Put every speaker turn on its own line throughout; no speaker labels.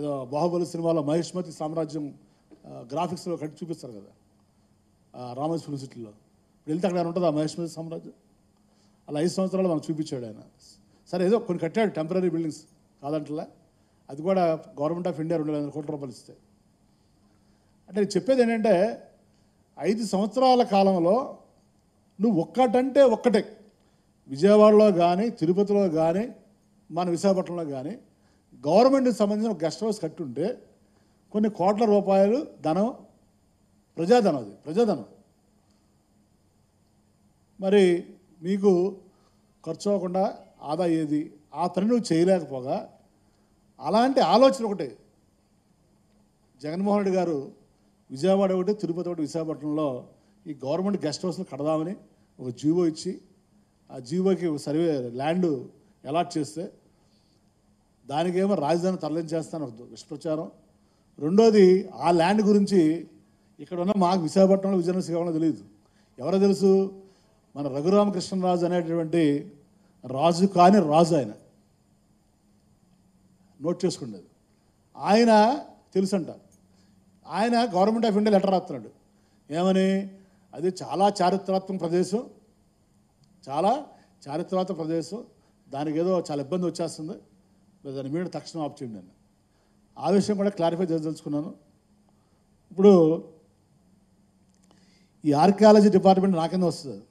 ఏదో బాహుబలి సినిమాలో మహేష్మతి సామ్రాజ్యం గ్రాఫిక్స్లో కట్టి చూపిస్తారు కదా రామేశ్వరం యూనివర్సిటీలో ఇప్పుడు వెళ్తే అక్కడ ఏమైనా ఉంటుందా మహేష్మతి సామ్రాజ్యం అలా ఐదు సంవత్సరాలు మనం చూపించాడు ఆయన సరే ఏదో కొన్ని కట్టాడు టెంపరీ బిల్డింగ్స్ కాదంటలే అది కూడా గవర్నమెంట్ ఆఫ్ ఇండియా రెండు వందల కోట్ల రూపాయలు ఇస్తాయి అంటే చెప్పేది ఏంటంటే ఐదు సంవత్సరాల కాలంలో నువ్వు ఒక్కటంటే ఒక్కటే విజయవాడలో కానీ తిరుపతిలో కానీ మన విశాఖపట్నంలో కానీ గవర్నమెంట్కి సంబంధించిన గెస్ట్ హౌస్ కట్టుంటే కొన్ని కోట్ల రూపాయలు ధనం ప్రజాధనం అది ప్రజాధనం మరి మీకు ఖర్చు అవ్వకుండా ఆదా ఏది ఆ పని నువ్వు చేయలేకపోగా అలాంటి ఆలోచన ఒకటే జగన్మోహన్ రెడ్డి గారు విజయవాడ ఒకటి తిరుపతి ఒకటి విశాఖపట్నంలో ఈ గవర్నమెంట్ గెస్ట్ హౌస్లు కడదామని ఒక జీవో ఇచ్చి ఆ జీవోకి సర్వే ల్యాండ్ అలాట్ చేస్తే దానికేమో రాజధాని తరలించేస్తాను ఒక దుష్ప్రచారం రెండోది ఆ ల్యాండ్ గురించి ఇక్కడ ఉన్న మాకు విశాఖపట్నంలో విజయనగరం శ్రీకాకుళంలో తెలియదు ఎవరో తెలుసు మన రఘురామకృష్ణరాజు అనేటువంటి రాజు కాని రాజు ఆయన నోట్ చేసుకునేది ఆయన తెలుసు అంట ఆయన గవర్నమెంట్ ఆఫ్ ఇండియా లెటర్ రాస్తున్నాడు ఏమని అది చాలా చారిత్రాత్మక ప్రదేశం చాలా చారిత్రాత్మక ప్రదేశం దానికి ఏదో చాలా ఇబ్బంది వచ్చేస్తుంది దాని మీద తక్షణం ఆప్ చేయండి నేను ఆ విషయం కూడా క్లారిఫై చేయదలుచుకున్నాను ఇప్పుడు ఈ ఆర్కియాలజీ డిపార్ట్మెంట్ నాకింద వస్తుంది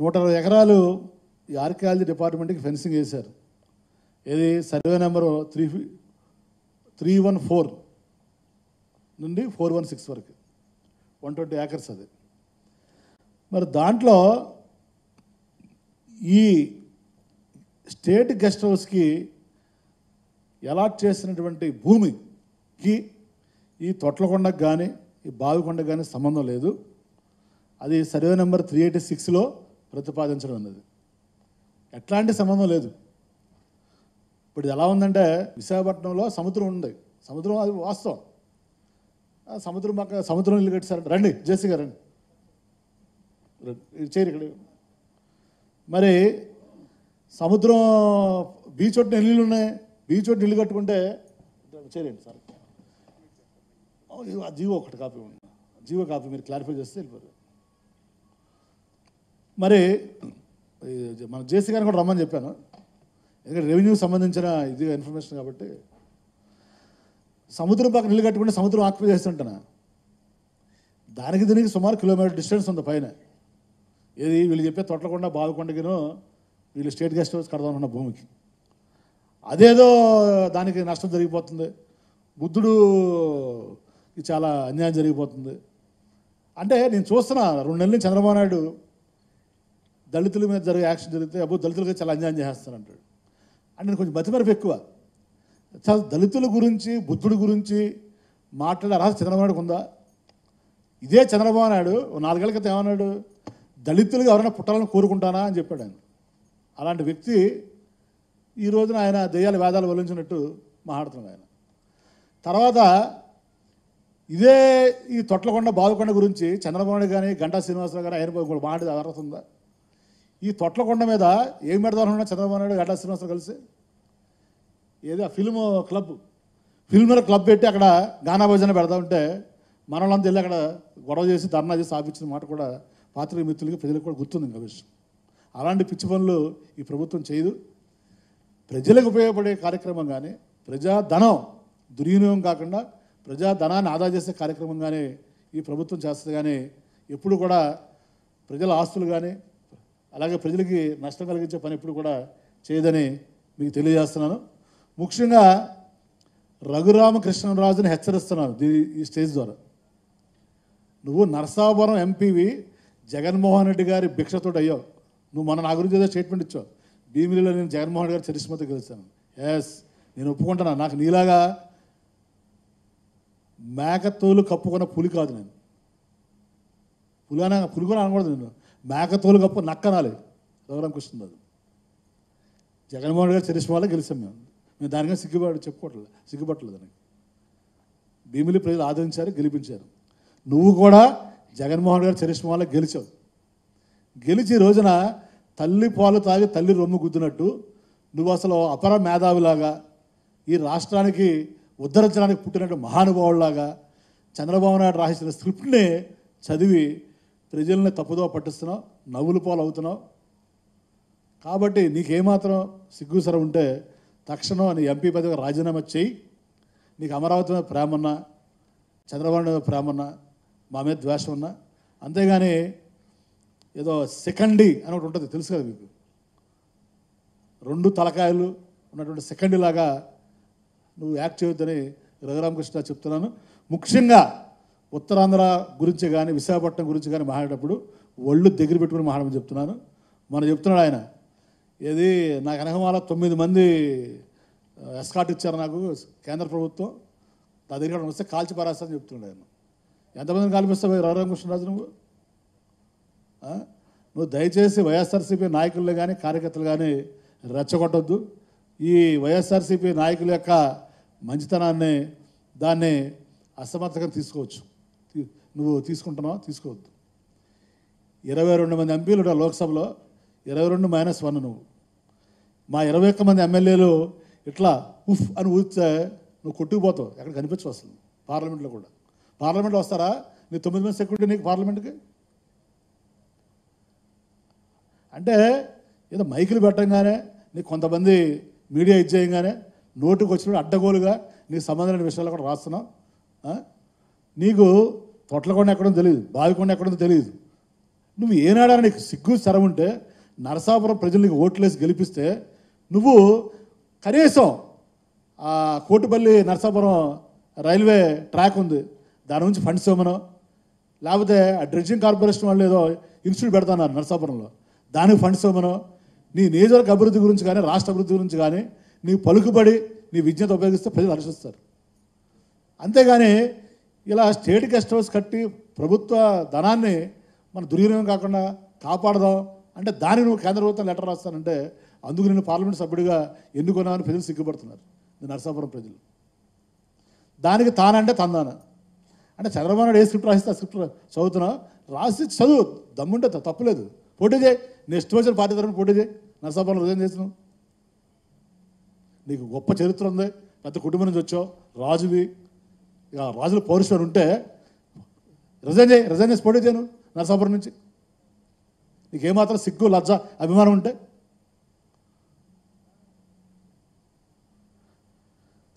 నూట అరవై ఎకరాలు ఈ ఆర్కియాలజీ డిపార్ట్మెంట్కి ఫెన్సింగ్ వేశారు ఏది survey number three three one four నుండి ఫోర్ వన్ సిక్స్ వరకు వన్ ట్వంటీ ఏకర్స్ అది మరి దాంట్లో ఈ స్టేట్ గెస్ట్ హౌస్కి ఎలాట్ చేసినటువంటి భూమికి ఈ తొట్లకొండకు కానీ ఈ బావికొండకు కానీ సంబంధం లేదు అది సర్వే నెంబర్ త్రీ ఎయిటీ సిక్స్లో ప్రతిపాదించడం ఉన్నది ఎట్లాంటి సంబంధం లేదు ఇప్పుడు ఎలా ఉందంటే విశాఖపట్నంలో సముద్రం ఉంది సముద్రం అది వాస్తవం సముద్రం పక్క సముద్రం ఇల్లు కట్టిస్తారంట రండి జేసీ గారు రండి చేరి ఇక్కడ మరి సముద్రం బీచ్ ఒట్టిన ఇల్లు ఉన్నాయి బీచ్ ఒట్టిన ఇల్లు కట్టుకుంటే చేయండి సార్ జీవో ఒకటి కాపీ ఉంది జీవో కాపీ మీరు క్లారిఫై చేస్తే వెళ్ళిపోతారు మరి మన జేసీ గారిని కూడా రమ్మని చెప్పాను ఎందుకంటే రెవెన్యూకి సంబంధించిన ఇది ఇన్ఫర్మేషన్ కాబట్టి సముద్రం పక్కన ఇల్లు కట్టుకుంటే సముద్రం ఆక్యుపై చేస్తుంటాను దానికి దీనికి సుమారు కిలోమీటర్ డిస్టెన్స్ ఉంది పైన ఏది వీళ్ళు చెప్పే తొట్లకుండా బాధకుండా వీళ్ళు స్టేట్ గెస్ట్ హౌస్ కడదామన్న భూమికి అదేదో దానికి నష్టం జరిగిపోతుంది బుద్ధుడు చాలా అన్యాయం జరిగిపోతుంది అంటే నేను చూస్తున్నా రెండు నెలలు చంద్రబాబు నాయుడు దళితుల మీద జరిగే యాక్షన్ జరిగితే అబ్బో దళితులకి చాలా అన్యాయం అంటాడు అంటే నేను కొంచెం బతిమరపు ఎక్కువ చాలా దళితుల గురించి బుద్ధుడు గురించి మాట్లాడే అర్హత చంద్రబాబు నాయుడు ఉందా ఇదే చంద్రబాబు నాయుడు నాలుగేళ్ల క్రితం ఏమన్నాడు దళితులుగా ఎవరైనా పుట్టాలని కోరుకుంటానా అని చెప్పాడు ఆయన అలాంటి వ్యక్తి ఈ రోజున ఆయన దెయ్యాలు వేదాలు వల్లించినట్టు మాట్లాడుతున్నాడు ఆయన తర్వాత ఇదే ఈ తొట్లకొండ బాదుకొండ గురించి చంద్రబాబు కానీ గంటా శ్రీనివాసరావు గారు ఆయన కూడా మాట అర్హత ఉందా ఈ తొట్లకొండ మీద ఏం ఉన్నా చంద్రబాబు నాయుడు గంటా శ్రీనివాసరావు కలిసి ఏదో ఫిల్మ్ క్లబ్ ఫిల్మ్ల క్లబ్ పెట్టి అక్కడ గానా భోజనం పెడతా ఉంటే మనలంతా వెళ్ళి అక్కడ గొడవ చేసి ధర్నా చేసి ఆపించిన మాట కూడా పాత్రిక మిత్రులకి ప్రజలకు కూడా గుర్తుంది ఇంకా విషయం అలాంటి పిచ్చి పనులు ఈ ప్రభుత్వం చేయదు ప్రజలకు ఉపయోగపడే కార్యక్రమం కానీ ప్రజాధనం దుర్వినియోగం కాకుండా ప్రజాధనాన్ని ఆదా చేసే కార్యక్రమంగానే ఈ ప్రభుత్వం చేస్తుంది కానీ ఎప్పుడు కూడా ప్రజల ఆస్తులు కానీ అలాగే ప్రజలకి నష్టం కలిగించే పని ఎప్పుడు కూడా చేయదని మీకు తెలియజేస్తున్నాను ముఖ్యంగా రఘురామకృష్ణరాజుని హెచ్చరిస్తున్నాను దీని ఈ స్టేజ్ ద్వారా నువ్వు నరసాపురం ఎంపీవి జగన్మోహన్ రెడ్డి గారి భిక్షతోడు అయ్యావు నువ్వు మన నా గురించి ఏదో స్టేట్మెంట్ ఇచ్చావు భీమిలిలో నేను జగన్మోహన్ గారు చరిష్మతో గెలిచాను ఎస్ నేను ఒప్పుకుంటాను నాకు నీలాగా మేకతోలు కప్పుకున్న పులి కాదు నేను అన పులి కూడా అనకూడదు నేను మేకతోలు కప్పు నక్కనాలి రఘురామకృష్ణ అది జగన్మోహన్ గారు చరిష్మ వల్ల గెలిచాం మేము మేము దానికన్నా సిగ్గుపడు చెప్పుకోవట్లేదు సిగ్గుపట్టలేదు అని భీమిలి ప్రజలు ఆదరించారు గెలిపించారు నువ్వు కూడా జగన్మోహన్ గారు చరిష్మ వల్ల గెలిచావు గెలిచి రోజున తల్లి పాలు తాగి తల్లి రొమ్ము గుద్దినట్టు నువ్వు అసలు అపర మేధావిలాగా ఈ రాష్ట్రానికి ఉద్ధరించడానికి పుట్టినట్టు మహానుభావులాగా చంద్రబాబు నాయుడు రాసిన స్క్రిప్ట్ని చదివి ప్రజల్ని తప్పుదో పట్టిస్తున్నావు నవ్వులు పాలు అవుతున్నావు కాబట్టి నీకేమాత్రం సిగ్గుసర ఉంటే తక్షణం నీ ఎంపీ పదవి రాజీనామా చేయి నీకు అమరావతి మీద ప్రేమన్నా చంద్రబాబు నాయుడు ప్రేమన్నా మా మీద ద్వేషం ఉన్నా అంతేగాని ఏదో సెకండీ అని ఒకటి ఉంటుంది తెలుసు కదా మీకు రెండు తలకాయలు ఉన్నటువంటి సెకండీ లాగా నువ్వు యాక్ట్ చేయొద్దని రఘురామకృష్ణ చెప్తున్నాను ముఖ్యంగా ఉత్తరాంధ్ర గురించి కానీ విశాఖపట్నం గురించి కానీ మాట్లాడేటప్పుడు ఒళ్ళు దగ్గర పెట్టుకుని మాట్లాడమని చెప్తున్నాను మనం చెప్తున్నాడు ఆయన ఏది నాకు అనగమాల తొమ్మిది మంది ఎస్కాట్ ఇచ్చారు నాకు కేంద్ర ప్రభుత్వం నా దగ్గర వస్తే కాల్చి పారేస్తానని చెప్తున్నాడు ఆయన ఎంతమందిని కాల్పిస్తావు రఘురామకృష్ణరాజు నువ్వు నువ్వు దయచేసి వైఎస్ఆర్సీపీ నాయకులు కానీ కార్యకర్తలు కానీ రెచ్చగొట్టద్దు ఈ వైఎస్ఆర్సీపీ నాయకుల యొక్క మంచితనాన్ని దాన్ని అసమర్థకంగా తీసుకోవచ్చు నువ్వు తీసుకుంటున్నావు తీసుకోవద్దు ఇరవై రెండు మంది ఎంపీలు ఉంటారు లోక్సభలో ఇరవై రెండు మైనస్ వన్ నువ్వు మా ఇరవై ఒక్క మంది ఎమ్మెల్యేలు ఇట్లా ఉఫ్ అని ఊస్తే నువ్వు కొట్టుకుపోతావు ఎక్కడ కనిపించవు అసలు పార్లమెంట్లో కూడా పార్లమెంట్లో వస్తారా నీ తొమ్మిది మంది సెక్యూరిటీ నీకు పార్లమెంట్కి అంటే ఏదో మైకులు పెట్టంగానే నీకు కొంతమంది మీడియా ఇచ్చేయంగానే నోటుకు వచ్చినప్పుడు అడ్డగోలుగా నీకు సంబంధమైన విషయాలు కూడా రాస్తున్నాం నీకు కొండ ఎక్కడో తెలియదు బావి కొండ ఎక్కడో తెలియదు నువ్వు ఏనాడా నీకు సిగ్గు స్థరం ఉంటే నరసాపురం ప్రజలు నీకు ఓట్లేసి గెలిపిస్తే నువ్వు కనీసం కోటిపల్లి నరసాపురం రైల్వే ట్రాక్ ఉంది దాని నుంచి ఫండ్స్ ఇవ్వమనో లేకపోతే ఆ డ్రెడ్జింగ్ కార్పొరేషన్ వాళ్ళు ఏదో ఇన్స్టిట్యూట్ పెడతాన్నారు నరసాపురంలో దానికి ఫండ్స్ మనం నీ నియోజకవర్గ అభివృద్ధి గురించి కానీ రాష్ట్ర అభివృద్ధి గురించి కానీ నీ పలుకుబడి నీ విజ్ఞత ఉపయోగిస్తే ప్రజలు హర్షిస్తారు అంతేగాని ఇలా స్టేట్ గెస్ట్ హౌస్ కట్టి ప్రభుత్వ ధనాన్ని మన దుర్వినియోగం కాకుండా కాపాడదాం అంటే దాన్ని నువ్వు కేంద్ర ప్రభుత్వం లెటర్ రాస్తానంటే అందుకు నేను పార్లమెంట్ సభ్యుడిగా ఎన్నుకున్నామని ప్రజలు సిగ్గుపడుతున్నారు నరసాపురం ప్రజలు దానికి తానంటే తందాన అంటే చంద్రబాబు నాయుడు ఏ స్క్రిప్ట్ రాస్తే ఆ స్క్రిప్ట్ చదువుతున్నా రాసి చదువు దమ్ముంటే తప్పలేదు పోటీ నేను నెక్స్ట్ వచ్చిన పార్టీ తరఫున పోటీ చేయి నర్సాభవన్ ఉదయం చేసినావు నీకు గొప్ప చరిత్ర ఉంది పెద్ద కుటుంబం నుంచి వచ్చావు రాజువి ఇక రాజుల పౌరుషం ఉంటే రిజైన్ చేయి రిజైన్ చేసి పోటీ చేయను నరసాపురం నుంచి నీకు ఏమాత్రం సిగ్గు లజ్జ అభిమానం ఉంటే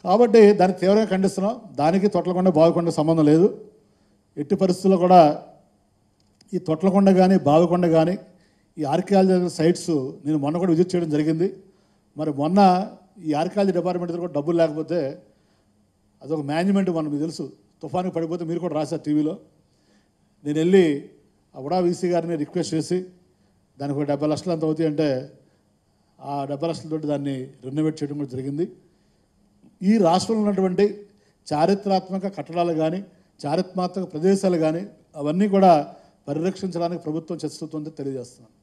కాబట్టి దాన్ని తీవ్రంగా ఖండిస్తున్నాం దానికి తొట్లకొండ బావికొండ సంబంధం లేదు ఎట్టి పరిస్థితుల్లో కూడా ఈ తొట్లకొండ కానీ బావికొండ కానీ ఈ ఆర్కియాలజీ సైట్స్ నేను మొన్న కూడా విజిట్ చేయడం జరిగింది మరి మొన్న ఈ ఆర్కియాలజీ డిపార్ట్మెంట్ కూడా డబ్బులు లేకపోతే అదొక మేనేజ్మెంట్ మనం మీకు తెలుసు తుఫానికి పడిపోతే మీరు కూడా రాశారు టీవీలో నేను వెళ్ళి ఉడా వీసీ గారిని రిక్వెస్ట్ చేసి దానికి ఒక డెబ్బై లక్షలు అంత అవుతాయి అంటే ఆ డెబ్బై లక్షలతోటి దాన్ని రెనోవేట్ చేయడం కూడా జరిగింది ఈ రాష్ట్రంలో ఉన్నటువంటి చారిత్రాత్మక కట్టడాలు కానీ చారిత్రాత్మక ప్రదేశాలు కానీ అవన్నీ కూడా పరిరక్షించడానికి ప్రభుత్వం చర్చిస్తుందని తెలియజేస్తున్నాను